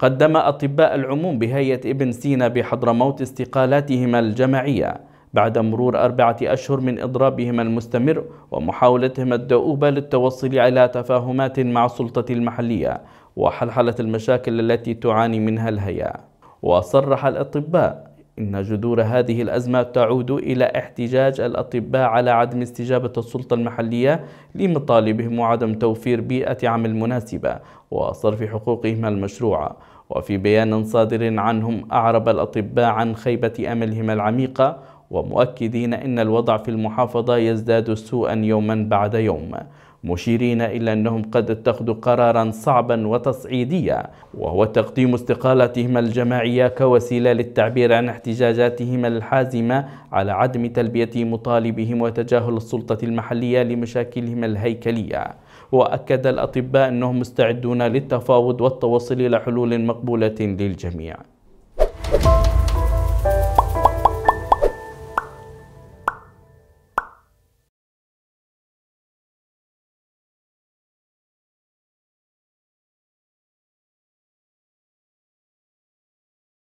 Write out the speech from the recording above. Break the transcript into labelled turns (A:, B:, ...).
A: قدم أطباء العموم بهيئة ابن سينا بحضرموت استقالاتهما الجماعية بعد مرور أربعة أشهر من إضرابهما المستمر ومحاولتهما الدؤوبة للتوصل على تفاهمات مع السلطة المحلية وحلحلة المشاكل التي تعاني منها الهيئة وصرح الأطباء إن جذور هذه الأزمة تعود إلى احتجاج الأطباء على عدم استجابة السلطة المحلية لمطالبهم وعدم توفير بيئة عمل مناسبة وصرف حقوقهم المشروعة وفي بيان صادر عنهم أعرب الأطباء عن خيبة أملهم العميقة ومؤكدين أن الوضع في المحافظة يزداد سوءا يوما بعد يوم مشيرين إلى أنهم قد اتخذوا قرارا صعبا وتصعيديا وهو تقديم استقالتهم الجماعية كوسيلة للتعبير عن احتجاجاتهم الحازمة على عدم تلبية مطالبهم وتجاهل السلطة المحلية لمشاكلهم الهيكلية وأكد الأطباء أنهم مستعدون للتفاوض والتوصل إلى حلول مقبولة للجميع